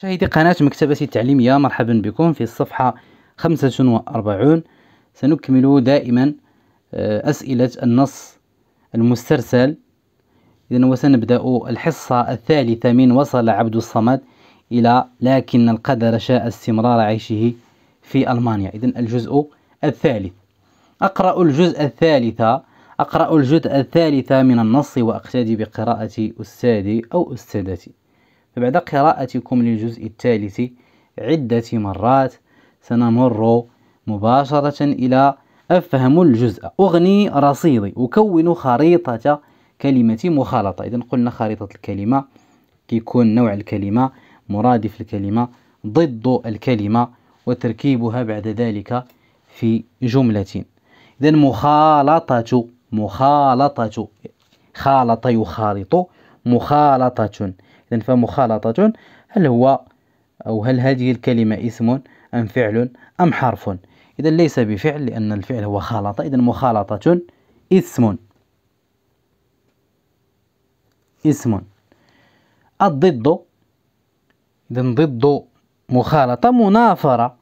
مشاهدي قناة مكتبة التعليمية مرحبا بكم في الصفحة 45 سنكمل دائما آه، أسئلة النص المسترسل إذا وسنبدأ الحصة الثالثة من وصل عبد الصمد إلى لكن القدر شاء استمرار عيشه في ألمانيا إذا الجزء الثالث أقرأ الجزء الثالثة أقرأ الجزء الثالثة من النص وأقتدي بقراءة أستاذي أو أستاذتي فبعد قراءتكم للجزء الثالث عدة مرات سنمر مباشرة إلى أفهم الجزء أغني رصيدي أكون خريطة كلمة مخالطة إذا قلنا خريطة الكلمة كيكون نوع الكلمة مرادف الكلمة ضد الكلمة وتركيبها بعد ذلك في جملة إذا مخالطة مخالطة خالط يخالط مخالطة إذن فمخالطة هل هو أو هل هذه الكلمة اسم أم فعل أم حرف إذا ليس بفعل لأن الفعل هو خالط إذا مخالطة اسم اسم الضد إذا ضد مخالطة منافرة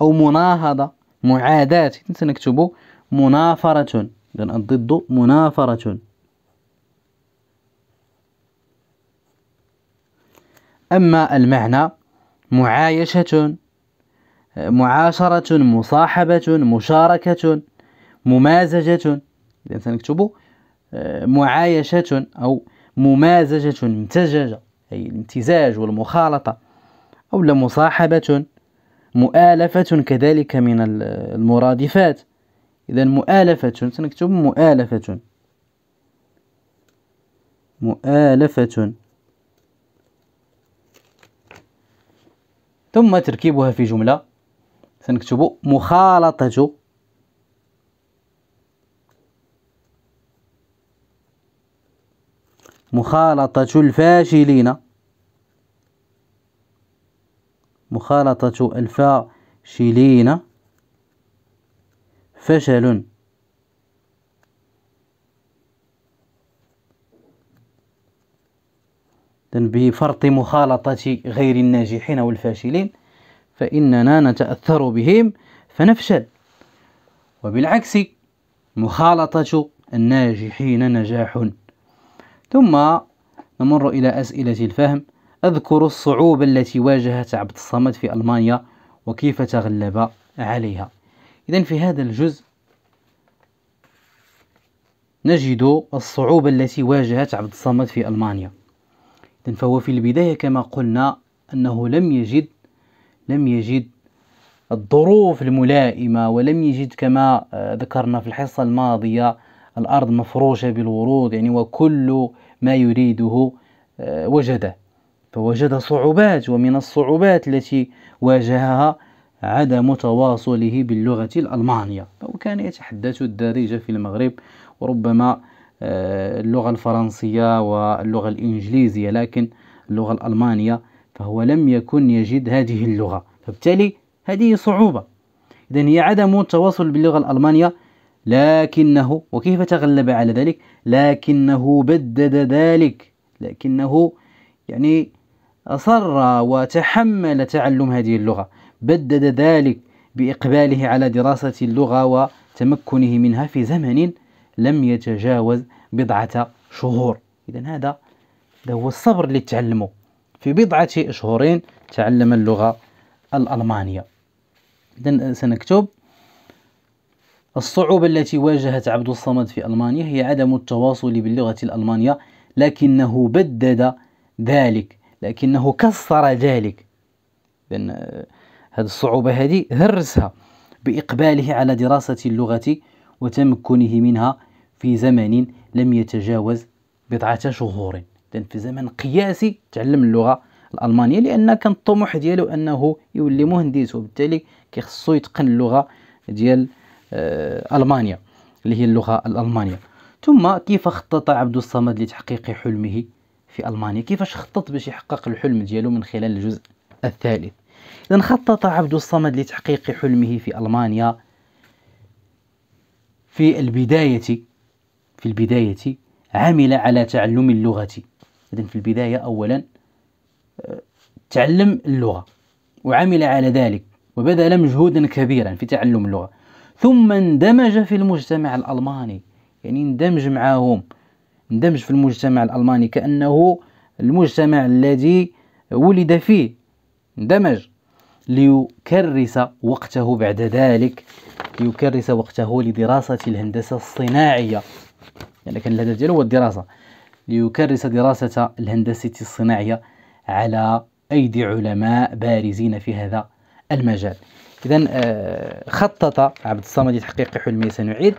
أو مناهضة معاداة سنكتب منافرة إذا الضد منافرة أما المعنى معايشة معاشرة مصاحبة مشاركة ممازجة إذا سنكتب آه، معايشة أو ممازجة امتزجة أي الامتزاج والمخالطة أو مصاحبة مؤالفة كذلك من المرادفات إذا مؤالفة سنكتب مؤالفة مؤالفة ثم تركيبها في جملة سنكتب مخالطة مخالطة الفاشلين مخالطة الفاشلين فشل بفرط مخالطة غير الناجحين والفاشلين فإننا نتأثر بهم فنفشل وبالعكس مخالطة الناجحين نجاح ثم نمر إلى أسئلة الفهم أذكر الصعوبة التي واجهت عبد الصمد في ألمانيا وكيف تغلب عليها إذا في هذا الجزء نجد الصعوبة التي واجهت عبد الصمد في ألمانيا فهو في البداية كما قلنا أنه لم يجد لم يجد الظروف الملائمة ولم يجد كما آه، ذكرنا في الحصة الماضية الأرض مفروشة بالورود يعني وكل ما يريده آه، وجده فوجد صعوبات ومن الصعوبات التي واجهها عدم تواصله باللغة الألمانية فهو كان يتحدث الدارجة في المغرب وربما اللغة الفرنسية واللغة الإنجليزية لكن اللغة الألمانية فهو لم يكن يجد هذه اللغة فبالتالي هذه صعوبة إذا هي عدم التواصل باللغة الألمانية لكنه وكيف تغلب على ذلك لكنه بدد ذلك لكنه يعني أصر وتحمل تعلم هذه اللغة بدد ذلك بإقباله على دراسة اللغة وتمكنه منها في زمن لم يتجاوز بضعة شهور إذا هذا هذا هو الصبر اللي تعلمه في بضعة شهورين تعلم اللغة الألمانية إذا سنكتب الصعوبة التي واجهت عبد الصمد في ألمانيا هي عدم التواصل باللغة الألمانية لكنه بدد ذلك لكنه كسر ذلك لأن آه، هذه الصعوبة هذه هرسها بإقباله على دراسة اللغة وتمكنه منها في زمن لم يتجاوز بضعة شهور لأن في زمن قياسي تعلم اللغة الألمانية لأن كان الطموح ديالو أنه يولي مهندس وبالتالي كيخصو يتقن اللغة ديال آه، ألمانيا اللي هي اللغة الألمانية ثم كيف خطط عبد الصمد لتحقيق حلمه في ألمانيا كيفاش خطط باش يحقق الحلم ديالو من خلال الجزء الثالث إذا خطط عبد الصمد لتحقيق حلمه في ألمانيا في البداية في البداية عمل على تعلم اللغة إذن في البداية أولا آه، تعلم اللغة وعمل على ذلك وبذل مجهودا كبيرا في تعلم اللغة ثم اندمج في المجتمع الألماني يعني اندمج معهم اندمج في المجتمع الألماني كأنه المجتمع الذي ولد فيه اندمج ليكرس وقته بعد ذلك ليكرس وقته لدراسة الهندسة الصناعية يعني كان الهدف ديالو هو الدراسه ليكرس دراسه الهندسه الصناعيه على ايدي علماء بارزين في هذا المجال اذا آه، خطط عبد الصمد لتحقيق حلمه سنعيد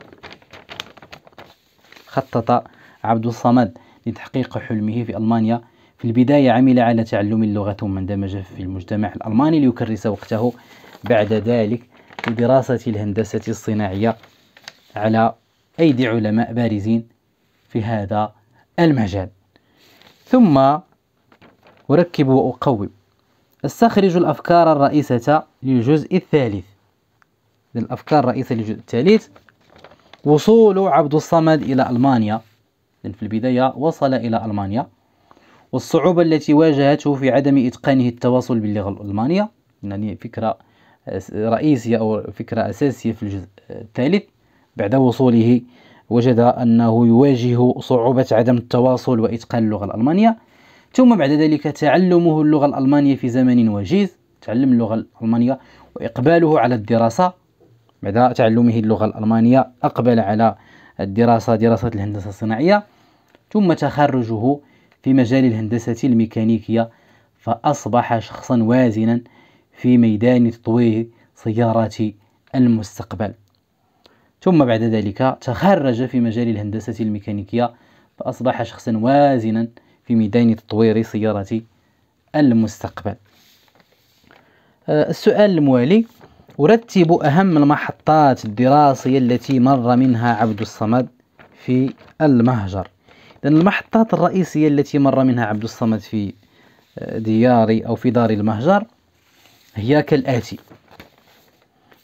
خطط عبد الصمد لتحقيق حلمه في المانيا في البداية عمل على تعلم اللغة ثم اندمج في المجتمع الألماني ليكرس وقته بعد ذلك لدراسة الهندسة الصناعية على أيدي علماء بارزين في هذا المجال ثم أركب وأقوم استخرج الأفكار الرئيسة للجزء الثالث الأفكار الرئيسة للجزء الثالث وصول عبد الصمد إلى ألمانيا في البداية وصل إلى ألمانيا والصعوبة التي واجهته في عدم إتقانه التواصل باللغة الألمانية يعني فكرة رئيسية أو فكرة أساسية في الجزء الثالث بعد وصوله وجد أنه يواجه صعوبة عدم التواصل وإتقان اللغة الألمانية ثم بعد ذلك تعلمه اللغة الألمانية في زمن وجيز تعلم اللغة الألمانية وإقباله على الدراسة بعد تعلمه اللغة الألمانية أقبل على الدراسة دراسة الهندسة الصناعية ثم تخرجه في مجال الهندسة الميكانيكية فأصبح شخصا وازنا في ميدان تطوير سيارات المستقبل ثم بعد ذلك تخرج في مجال الهندسة الميكانيكية فأصبح شخصا وازنا في ميدان تطوير سيارة المستقبل آه، السؤال الموالي أرتب أهم المحطات الدراسية التي مر منها عبد الصمد في المهجر لأن المحطات الرئيسية التي مر منها عبد الصمد في آه، دياري أو في دار المهجر هي كالآتي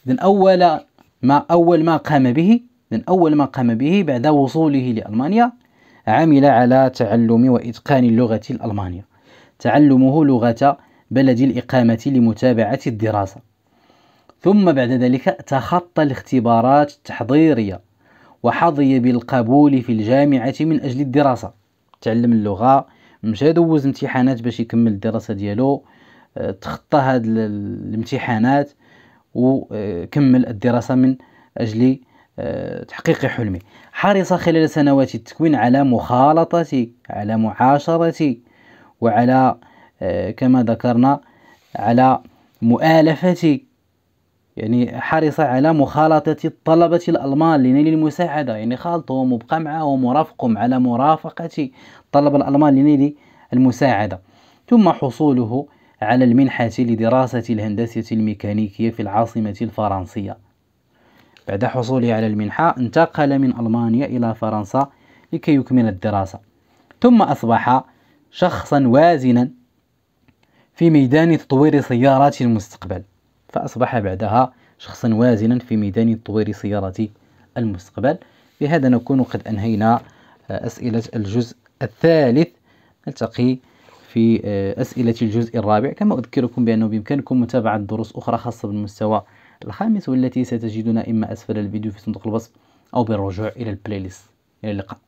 إذن أول ما أول ما قام به من أول ما قام به بعد وصوله لألمانيا عمل على تعلم وإتقان اللغة الألمانية تعلمه لغة بلد الإقامة لمتابعة الدراسة ثم بعد ذلك تخطى الاختبارات التحضيرية وحظي بالقبول في الجامعة من أجل الدراسة تعلم اللغة مشى دوز امتحانات باش يكمل الدراسة ديالو آه، تخطى هاد الامتحانات وكمل الدراسة من أجل آه، تحقيق حلمي حرص خلال سنوات التكوين على مخالطتي على معاشرتي وعلى آه، كما ذكرنا على مؤالفتي يعني حرص على مخالطة الطلبة الألمان لنيل المساعدة يعني خالطهم وبقى معهم ورافقهم على مرافقة الطلبة الألمان لنيل المساعدة ثم حصوله على المنحة لدراسة الهندسة الميكانيكية في العاصمة الفرنسية بعد حصوله على المنحة انتقل من ألمانيا إلى فرنسا لكي يكمل الدراسة ثم أصبح شخصا وازنا في ميدان تطوير سيارات المستقبل فأصبح بعدها شخصا وازنا في ميدان تطوير سيارات المستقبل بهذا نكون قد أنهينا آه، أسئلة الجزء الثالث نلتقي في آه، أسئلة الجزء الرابع كما أذكركم بأنه بإمكانكم متابعة دروس أخرى خاصة بالمستوى الخامس والتي ستجدونها إما أسفل الفيديو في صندوق الوصف أو بالرجوع إلى البلاي ليست إلى اللقاء